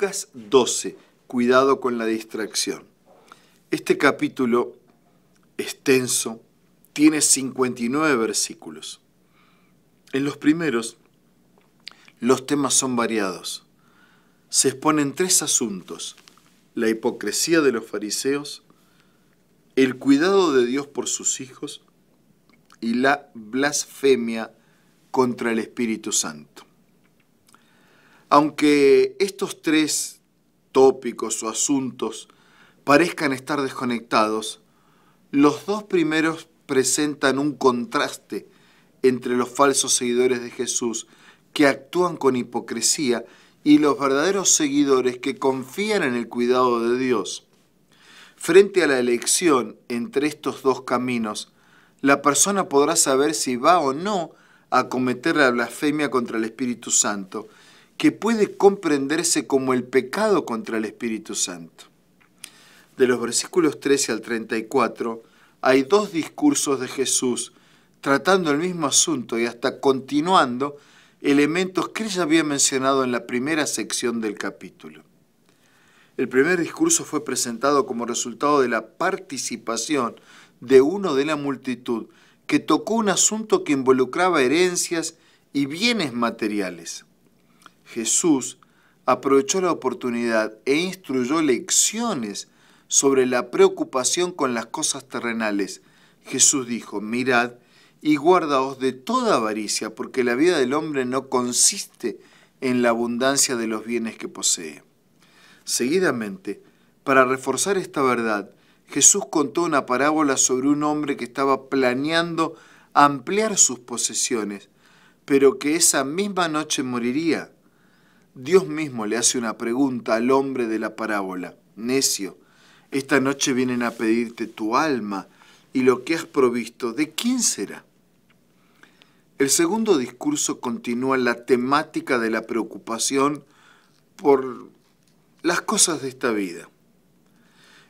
Lucas 12, cuidado con la distracción. Este capítulo extenso tiene 59 versículos. En los primeros, los temas son variados. Se exponen tres asuntos, la hipocresía de los fariseos, el cuidado de Dios por sus hijos y la blasfemia contra el Espíritu Santo. Aunque estos tres tópicos o asuntos parezcan estar desconectados, los dos primeros presentan un contraste entre los falsos seguidores de Jesús que actúan con hipocresía y los verdaderos seguidores que confían en el cuidado de Dios. Frente a la elección entre estos dos caminos, la persona podrá saber si va o no a cometer la blasfemia contra el Espíritu Santo que puede comprenderse como el pecado contra el Espíritu Santo. De los versículos 13 al 34 hay dos discursos de Jesús tratando el mismo asunto y hasta continuando elementos que ya había mencionado en la primera sección del capítulo. El primer discurso fue presentado como resultado de la participación de uno de la multitud que tocó un asunto que involucraba herencias y bienes materiales. Jesús aprovechó la oportunidad e instruyó lecciones sobre la preocupación con las cosas terrenales. Jesús dijo, mirad y guardaos de toda avaricia, porque la vida del hombre no consiste en la abundancia de los bienes que posee. Seguidamente, para reforzar esta verdad, Jesús contó una parábola sobre un hombre que estaba planeando ampliar sus posesiones, pero que esa misma noche moriría. Dios mismo le hace una pregunta al hombre de la parábola. Necio, esta noche vienen a pedirte tu alma y lo que has provisto, ¿de quién será? El segundo discurso continúa la temática de la preocupación por las cosas de esta vida.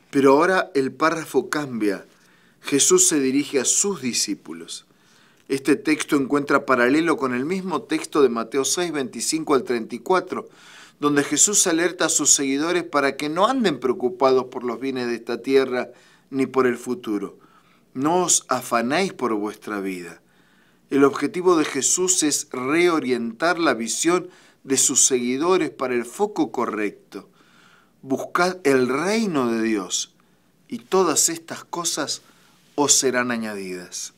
Pero ahora el párrafo cambia. Jesús se dirige a sus discípulos. Este texto encuentra paralelo con el mismo texto de Mateo 6, 25 al 34, donde Jesús alerta a sus seguidores para que no anden preocupados por los bienes de esta tierra ni por el futuro. No os afanéis por vuestra vida. El objetivo de Jesús es reorientar la visión de sus seguidores para el foco correcto. Buscad el reino de Dios y todas estas cosas os serán añadidas.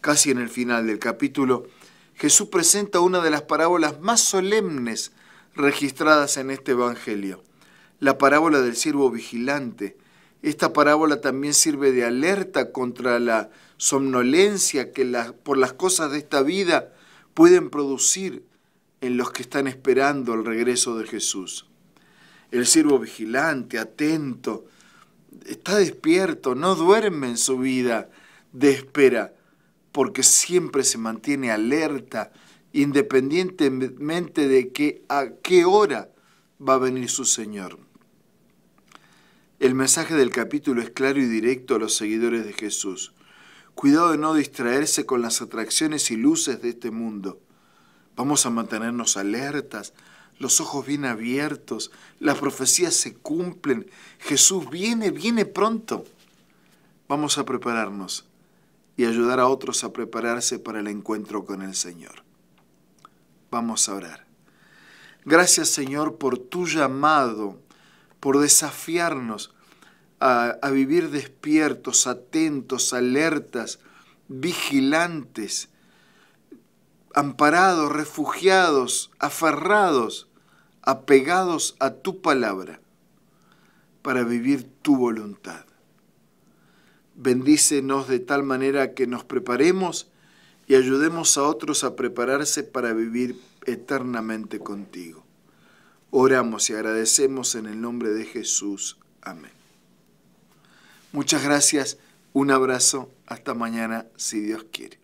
Casi en el final del capítulo, Jesús presenta una de las parábolas más solemnes registradas en este Evangelio, la parábola del siervo vigilante. Esta parábola también sirve de alerta contra la somnolencia que por las cosas de esta vida pueden producir en los que están esperando el regreso de Jesús. El siervo vigilante, atento, está despierto, no duerme en su vida de espera, porque siempre se mantiene alerta, independientemente de que a qué hora va a venir su Señor. El mensaje del capítulo es claro y directo a los seguidores de Jesús. Cuidado de no distraerse con las atracciones y luces de este mundo. Vamos a mantenernos alertas, los ojos bien abiertos, las profecías se cumplen, Jesús viene, viene pronto. Vamos a prepararnos y ayudar a otros a prepararse para el encuentro con el Señor. Vamos a orar. Gracias Señor por tu llamado, por desafiarnos a, a vivir despiertos, atentos, alertas, vigilantes, amparados, refugiados, aferrados, apegados a tu palabra para vivir tu voluntad. Bendícenos de tal manera que nos preparemos y ayudemos a otros a prepararse para vivir eternamente contigo. Oramos y agradecemos en el nombre de Jesús. Amén. Muchas gracias, un abrazo, hasta mañana si Dios quiere.